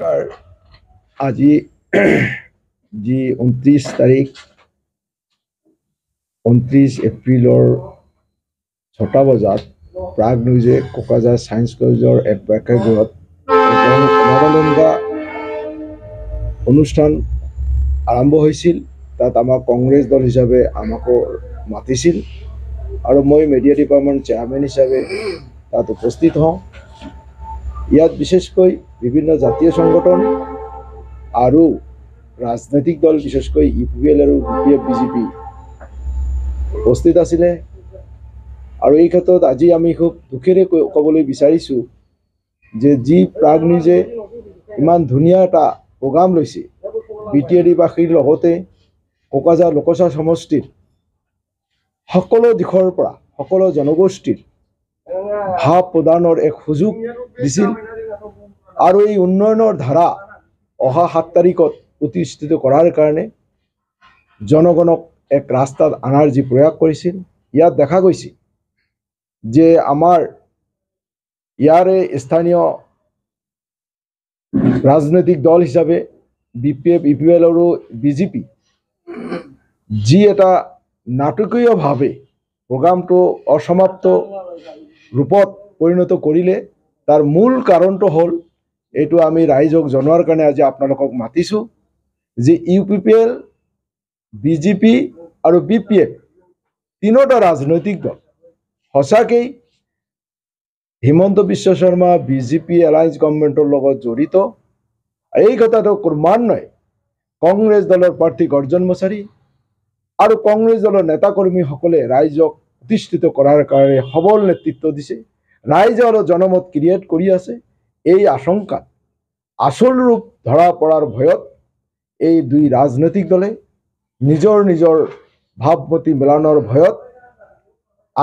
নমস্কাৰ আজি যি ঊনত্ৰিছ তাৰিখ ঊনত্ৰিছ এপ্ৰিলৰ ছটা বজাত প্ৰাগ নিউজে কোকাঝাৰ ছায়েন্স কলেজৰ এক প্ৰেক্ষাগৃহত সমাৱলম্বা অনুষ্ঠান আৰম্ভ হৈছিল তাত আমাক কংগ্ৰেছ দল হিচাপে আমাকো মাতিছিল আৰু মই মিডিয়া ডিপাৰ্টমেণ্ট চেয়াৰমেন হিচাপে তাত উপস্থিত হওঁ ইয়াত বিশেষকৈ বিভিন্ন জাতীয় সংগঠন আৰু ৰাজনৈতিক দল বিশেষকৈ ইউ পি এল আৰু B P F B J P উপস্থিত আছিলে আৰু এই ক্ষেত্ৰত আজি আমি খুব দুখেৰে ক'বলৈ বিচাৰিছোঁ যে যি প্ৰাগ নিউজে ইমান ধুনীয়া এটা প্ৰগ্ৰাম লৈছে বি টি বাসীৰ লগতে কোকাজাৰ লোকচাৰ সমষ্টিত সকলো দিশৰ পৰা সকলো জনগোষ্ঠীৰ ভাৱ প্ৰদানৰ এক সুযোগ দিছিল আৰু এই উন্নয়নৰ ধাৰা অহা সাত তাৰিখত প্ৰতিষ্ঠিত কৰাৰ কাৰণে জনগণক এক ৰাস্তাত অনাৰ যি প্ৰয়াস কৰিছিল ইয়াত দেখা গৈছিল যে আমাৰ ইয়াৰে স্থানীয় ৰাজনৈতিক দল হিচাপে B P F U P L আৰু বিজেপি যি এটা নাটকীয়ভাৱে প্ৰগ্ৰামটো অসমাপ্ত ৰূপত পৰিণত কৰিলে তাৰ মূল কাৰণটো হ'ল এইটো আমি ৰাইজক জনোৱাৰ কাৰণে আজি আপোনালোকক মাতিছোঁ যে U P P L B J P আৰু বি পি এফ তিনিওটা ৰাজনৈতিক দল সঁচাকেই Himanta Biswa Sarma B J P alliance গভমেণ্টৰ লগত জড়িত এই কথাটো ক্ৰমান্বয়ে কংগ্ৰেছ দলৰ প্ৰাৰ্থী গৰ্জন মছাৰী আৰু কংগ্ৰেছ দলৰ নেতাকৰ্মীসকলে ৰাইজক প্রতিষ্ঠিত করার কারণে সবল নেতৃত্ব দিছে রাইজর জনমত ক্ৰিয়েট কৰি আছে এই আশঙ্কা আচল ৰূপ ধৰা পৰাৰ ভয়ত এই দুই ৰাজনৈতিক দলে নিজৰ নিজৰ ভাবমতি মেলানোর ভয়ত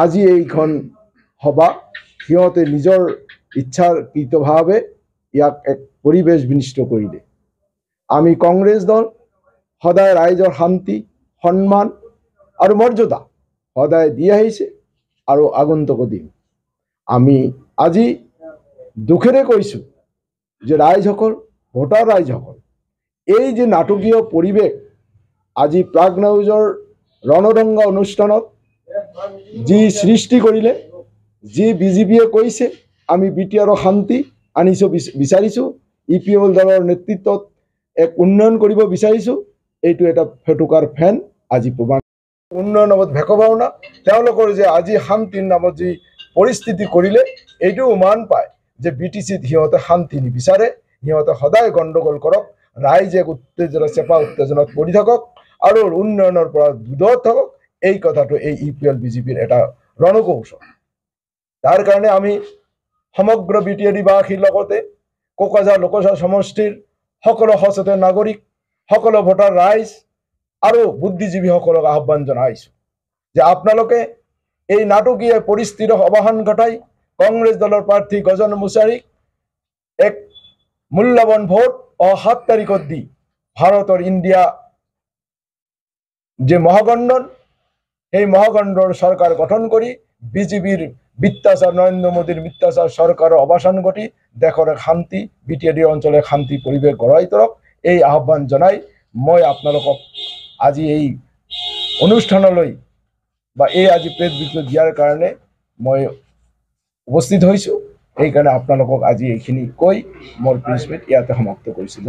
আজি এইখন সভা সিহঁতে নিজৰ ইচ্ছাকৃতভাৱে ইয়াক এক পৰিৱেশ বিনিষ্ট কৰিলে আমি কংগ্ৰেছ দল সদায় ৰাইজৰ শান্তি সন্মান আৰু মর্যাদা সদায় দি আহিছে আৰু আগন্তুক দিম আমি আজি দুখেৰে কৈছোঁ যে ৰাইজসকল ভোটাৰ ৰাইজসকল এই যে নাটকীয় পৰিৱেশ আজি প্ৰাগ নাউজৰ ৰণদংগ অনুষ্ঠানত যি সৃষ্টি কৰিলে যি বিজেপিয়ে কৈছে আমি বি টি আৰৰ শান্তি আনিছোঁ বিচাৰিছোঁ ই পি এল দলৰ নেতৃত্বত এক উন্নয়ন কৰিব বিচাৰিছোঁ এইটো এটা ফেটুকাৰ ফেন আজি প্ৰমাণ উন্নয়ন নামত ভেকভাওনা তেওঁলোকৰ যে আজি শান্তিৰ নামত যি পৰিস্থিতি কৰিলে এইটো মান পায় যে বি টি চিত সিহঁতে শান্তি নিবিচাৰে সিহঁতে সদায় গণ্ডগোল কৰক ৰাইজে উত্তেজনা চেপা উত্তেজনাত পৰি থাকক আৰু উন্নয়নৰ পৰা দূৰত থাকক এই কথাটো এই ইউ পি এল বিজেপিৰ এটা ৰণকৌশল তাৰ কাৰণে আমি সমগ্ৰ বি টি এডিবাসীৰ লগতে কোকাঝাৰ লোকসভা সমষ্টিৰ সকলো সচেতন নাগৰিক সকলো ভোটাৰ ৰাইজ আৰু সকলক আহ্বান জানাইছো যে আপোনালোকে এই নাটকীয় পরিস্থিতির অৱসান ঘটাই কংগ্ৰেছ দলৰ প্ৰাৰ্থী গজন মুছাৰীক এক মূল্যবান ভোট অ সাত তারিখত দি ভাৰতৰ ইন্ডিয়া যে মহাগণ্ডন সেই মহাগণ্ডর চৰকাৰ গঠন কৰি বিজেপির বৃত্তাচাৰ নৰেন্দ্ৰ মোদীৰ বৃত্তাচাৰ চৰকাৰৰ অৱসান ঘটি দেশৰ এক শান্তি বি টি শান্তি পৰিৱেশ গঢ়াই তৰক এই আহ্বান জনাই মই আপোনালোকক আজি এই অনুষ্ঠানলৈ বা এই আজি প্ৰেছ বিক্ৰী দিয়াৰ কাৰণে মই উপস্থিত হৈছোঁ সেইকাৰণে আপোনালোকক আজি এইখিনি কৈ মোৰ প্ৰিন্সিপেট ইয়াতে সমাপ্ত কৰিছিলোঁ